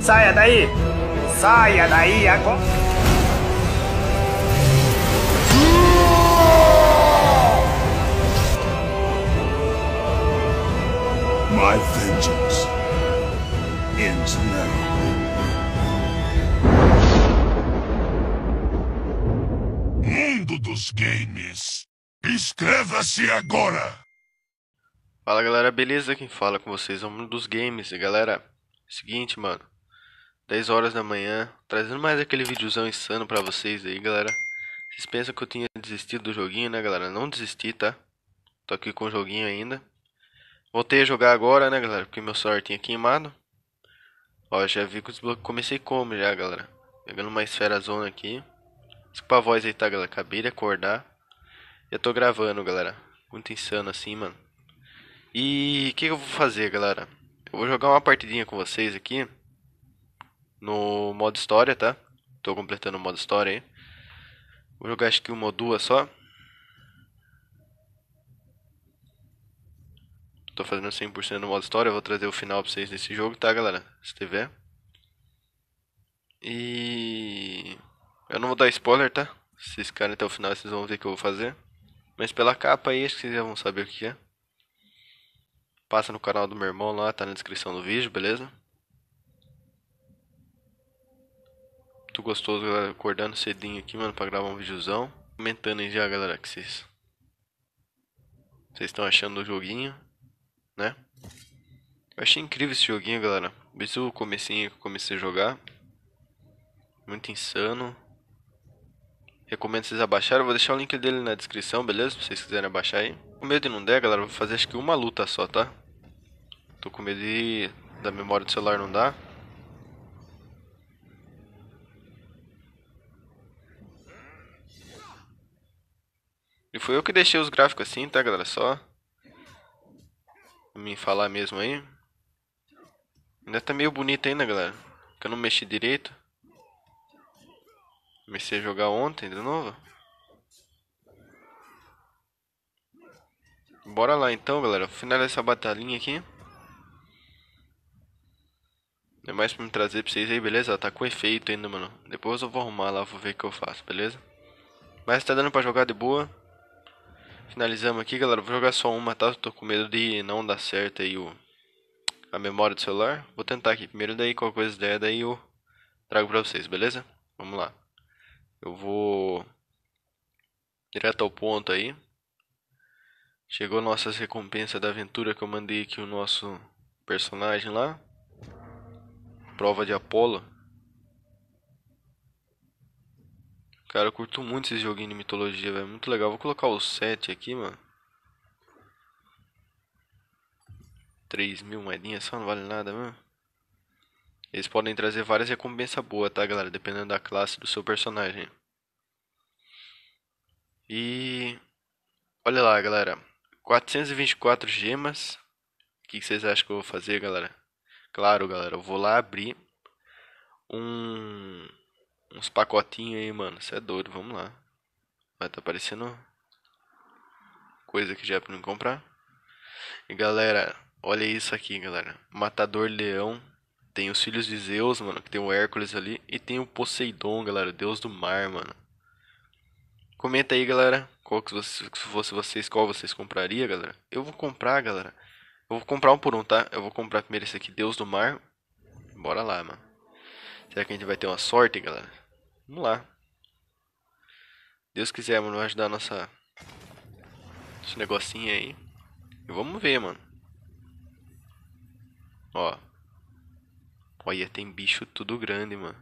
Saia daí! Saia daí agora! É My vengeance ends now. Mundo dos Games. Inscreva-se agora! Fala galera, beleza? Quem fala com vocês é o Mundo dos Games. E galera, Seguinte, mano. 10 horas da manhã, trazendo mais aquele videozão insano pra vocês aí, galera. Vocês pensam que eu tinha desistido do joguinho, né, galera? Não desisti, tá? Tô aqui com o joguinho ainda. Voltei a jogar agora, né, galera? Porque meu celular tinha queimado. Ó, já vi que desbloqueio. Comecei como já, galera. Pegando uma esfera zona aqui. Desculpa a voz aí, tá, galera? Acabei de acordar. Já tô gravando, galera. Muito insano assim, mano. E o que, que eu vou fazer, galera? Eu vou jogar uma partidinha com vocês aqui. No modo história, tá? Tô completando o modo história aí. Vou jogar acho que uma ou duas só. Tô fazendo 100% no modo história. Vou trazer o final pra vocês desse jogo, tá, galera? Se tiver. E... Eu não vou dar spoiler, tá? Se vocês ficarem até o final, vocês vão ver o que eu vou fazer. Mas pela capa aí, acho que vocês já vão saber o que é. Passa no canal do meu irmão lá, tá na descrição do vídeo, beleza? muito gostoso, galera, acordando cedinho aqui, mano, pra gravar um videozão. Comentando aí já, galera, que vocês... Vocês estão achando do joguinho, né? Eu achei incrível esse joguinho, galera. Desde o comecinho que eu comecei a jogar. Muito insano. Recomendo vocês abaixarem. vou deixar o link dele na descrição, beleza? Se vocês quiserem abaixar aí. Com medo de não der, galera, vou fazer acho que uma luta só, tá? Tô com medo de... da memória do celular não dar. E foi eu que deixei os gráficos assim, tá galera? Só me falar mesmo aí. Ainda tá meio bonito ainda, galera. Que eu não mexi direito. Comecei a jogar ontem de novo. Bora lá então, galera. Final essa batalhinha aqui. É mais pra me trazer pra vocês aí, beleza? Tá com efeito ainda, mano. Depois eu vou arrumar lá, vou ver o que eu faço, beleza? Mas tá dando pra jogar de boa. Finalizamos aqui, galera. Vou jogar só uma, tá? Tô com medo de não dar certo aí o... a memória do celular. Vou tentar aqui primeiro, daí qualquer coisa der, daí eu trago pra vocês, beleza? Vamos lá. Eu vou direto ao ponto aí. Chegou nossas recompensas da aventura que eu mandei aqui o nosso personagem lá. Prova de Apolo. Cara, eu curto muito esse joguinho de mitologia, velho. Muito legal. Vou colocar o 7 aqui, mano. 3 mil moedinhas só, não vale nada mesmo. Eles podem trazer várias recompensas boas, tá, galera? Dependendo da classe do seu personagem. E... Olha lá, galera. 424 gemas. O que vocês acham que eu vou fazer, galera? Claro, galera, eu vou lá abrir um uns pacotinhos aí, mano. Isso é doido, vamos lá. Vai tá aparecendo coisa que já é para comprar. E galera, olha isso aqui, galera. Matador Leão. Tem os filhos de Zeus, mano, que tem o Hércules ali. E tem o Poseidon, galera, deus do mar, mano. Comenta aí, galera. Qual que vocês, se fosse vocês, qual vocês compraria, galera? Eu vou comprar, galera. Eu vou comprar um por um, tá? Eu vou comprar primeiro esse aqui, Deus do Mar. Bora lá, mano. Será que a gente vai ter uma sorte, galera? Vamos lá. Deus quiser, mano, vai ajudar a nossa... Esse negocinho aí. E vamos ver, mano. Ó. Olha, tem bicho tudo grande, mano.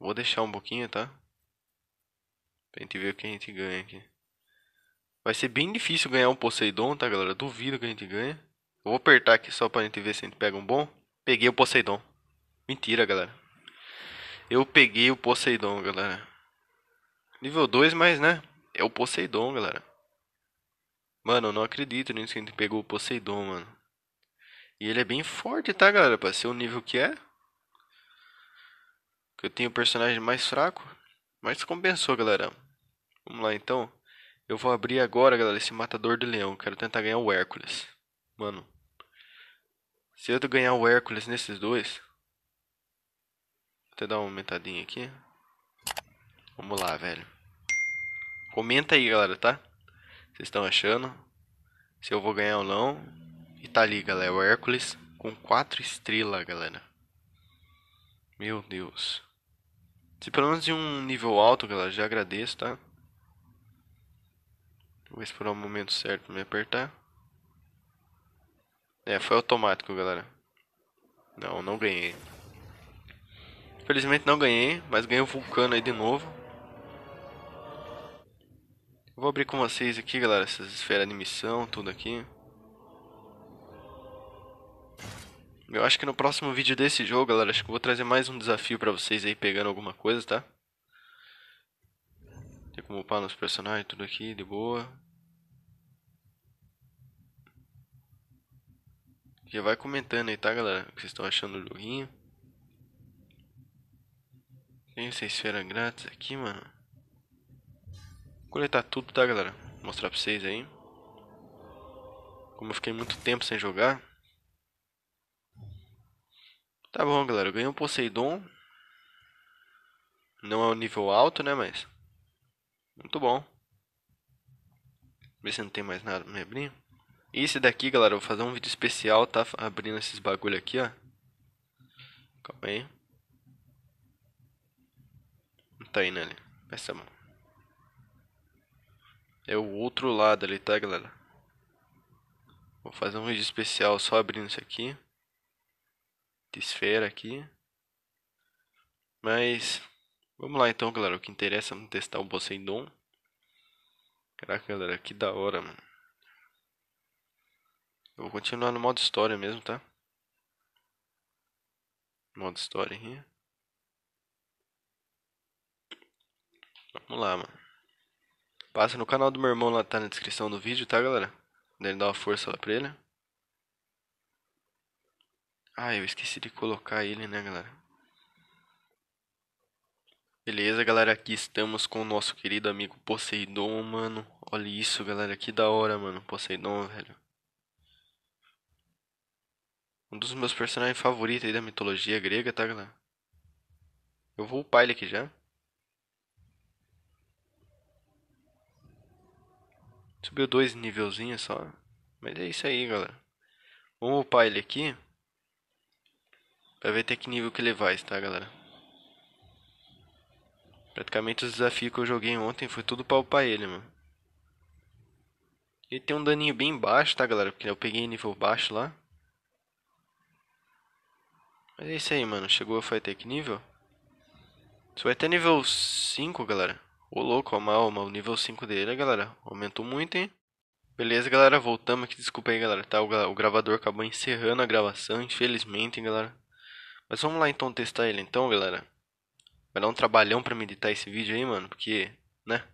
Vou deixar um pouquinho, tá? Pra gente ver o que a gente ganha aqui. Vai ser bem difícil ganhar um Poseidon, tá, galera? Duvido que a gente ganhe. Eu vou apertar aqui só pra gente ver se a gente pega um bom. Peguei o Poseidon. Mentira, galera. Eu peguei o Poseidon, galera. Nível 2, mas, né? É o Poseidon, galera. Mano, eu não acredito nisso que a gente pegou o Poseidon, mano. E ele é bem forte, tá, galera? Pra ser o nível que é. Que eu tenho o personagem mais fraco. Mas compensou, galera. Vamos lá, então. Eu vou abrir agora, galera, esse matador de leão. Quero tentar ganhar o Hércules. Mano. Se eu ganhar o Hércules nesses dois... Vou até dar uma aumentadinha aqui. Vamos lá, velho. Comenta aí, galera, tá? Vocês estão achando? Se eu vou ganhar ou não. E tá ali, galera. O Hércules com 4 estrelas, galera. Meu Deus. Se pelo menos de um nível alto, galera, já agradeço, tá? Vou esperar o momento certo pra me apertar. É, foi automático, galera. Não, não ganhei. Infelizmente não ganhei, mas ganhei o Vulcano aí de novo. Vou abrir com vocês aqui, galera, essas esferas de missão, tudo aqui. Eu acho que no próximo vídeo desse jogo, galera, acho que eu vou trazer mais um desafio pra vocês aí, pegando alguma coisa, tá? Tem como upar nos personagens, tudo aqui, de boa. Já vai comentando aí, tá, galera? O que vocês estão achando do joguinho. Tem essa esfera grátis aqui, mano. Vou coletar tudo, tá, galera? Vou mostrar pra vocês aí. Como eu fiquei muito tempo sem jogar... Tá bom, galera. eu Ganhei um Poseidon. Não é um nível alto, né? Mas. Muito bom. Ver se não tem mais nada pra me abrir. esse daqui, galera, vou fazer um vídeo especial, tá? Abrindo esses bagulho aqui, ó. Calma aí. Não tá indo ali. Essa mão. É o outro lado ali, tá, galera? Vou fazer um vídeo especial só abrindo isso aqui de esfera aqui. Mas vamos lá então, galera. O que interessa, é testar o Poseidon. Caraca, galera, que da hora, mano. Eu vou continuar no modo história mesmo, tá? Modo história aqui. Vamos lá, mano. Passa no canal do meu irmão lá, tá na descrição do vídeo, tá, galera? Dele dá uma força lá pra ele. Ah, eu esqueci de colocar ele, né, galera? Beleza, galera, aqui estamos com o nosso querido amigo Poseidon, mano. Olha isso, galera, que da hora, mano, Poseidon, velho. Um dos meus personagens favoritos aí da mitologia grega, tá, galera? Eu vou upar ele aqui já. Subiu dois nívelzinhos só. Mas é isso aí, galera. Vamos upar ele aqui. Pra ver até que nível que ele vai, tá, galera? Praticamente os desafios que eu joguei ontem foi tudo pra upar ele, mano. Ele tem um daninho bem baixo, tá, galera? Porque eu peguei nível baixo lá. Mas é isso aí, mano. Chegou a fight que nível? Isso vai até nível 5, galera. Ô, louco, ó, mal, mal. O nível 5 dele, galera. Aumentou muito, hein? Beleza, galera, voltamos aqui. Desculpa aí, galera, tá? O, o, gravador acabou encerrando a gravação, infelizmente, hein, galera. Mas vamos lá então testar ele então, galera. Vai dar um trabalhão pra meditar esse vídeo aí, mano, porque, né?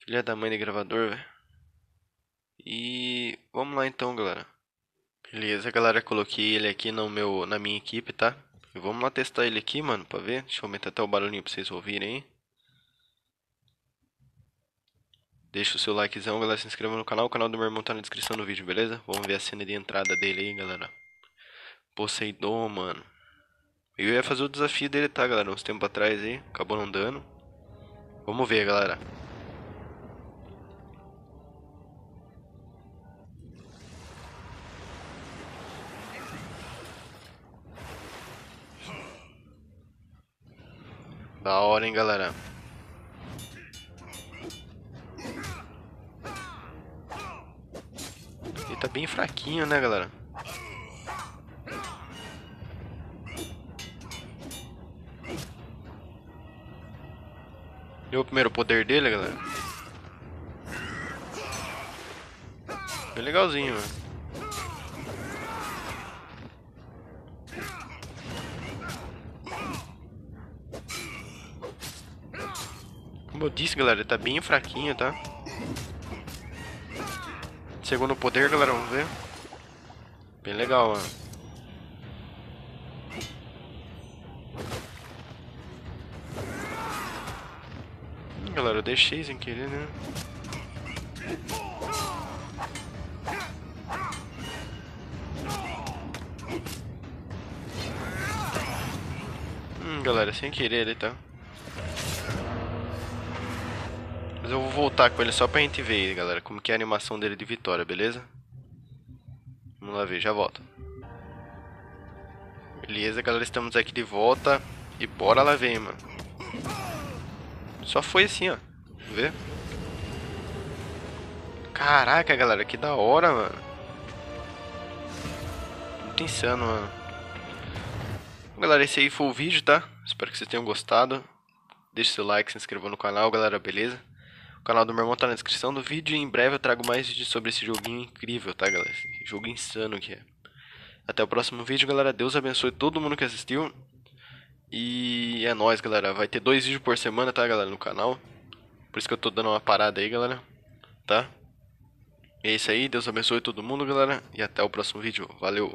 Filha da mãe de gravador, velho. E vamos lá então, galera. Beleza, galera, coloquei ele aqui no meu, na minha equipe, tá? E vamos lá testar ele aqui, mano, pra ver. Deixa eu aumentar até o barulhinho pra vocês ouvirem aí. Deixa o seu likezão, galera, se inscreva no canal. O canal do meu irmão tá na descrição do vídeo, beleza? Vamos ver a cena de entrada dele aí, galera. Poseidon, mano. Eu ia fazer o desafio dele, tá, galera? Uns tempo atrás aí, acabou não dando. Vamos ver, galera. Da hora, hein, galera. Ele tá bem fraquinho, né, galera? Deu primeiro poder dele, galera. bem legalzinho, velho. Como eu disse, galera, ele tá bem fraquinho, tá? Segundo poder, galera, vamos ver. Bem legal, mano. galera, eu deixei sem querer, né? Hum, galera, sem querer ele tá. Mas eu vou voltar com ele só pra gente ver, galera, como que é a animação dele de vitória, beleza? Vamos lá ver, já volto. Beleza, galera, estamos aqui de volta. E bora lá ver, mano. Só foi assim, ó. ver. Caraca, galera, que da hora, mano. Muito insano, mano. Galera, esse aí foi o vídeo, tá? Espero que vocês tenham gostado. Deixe seu like, se inscreva no canal, galera, beleza? O canal do meu irmão tá na descrição do vídeo e em breve eu trago mais vídeos sobre esse joguinho incrível, tá, galera? Esse jogo insano que é. Até o próximo vídeo, galera. Deus abençoe todo mundo que assistiu e é nóis, galera. Vai ter dois vídeos por semana, tá, galera, no canal. Por isso que eu tô dando uma parada aí, galera. Tá? é isso aí. Deus abençoe todo mundo, galera. E até o próximo vídeo. Valeu!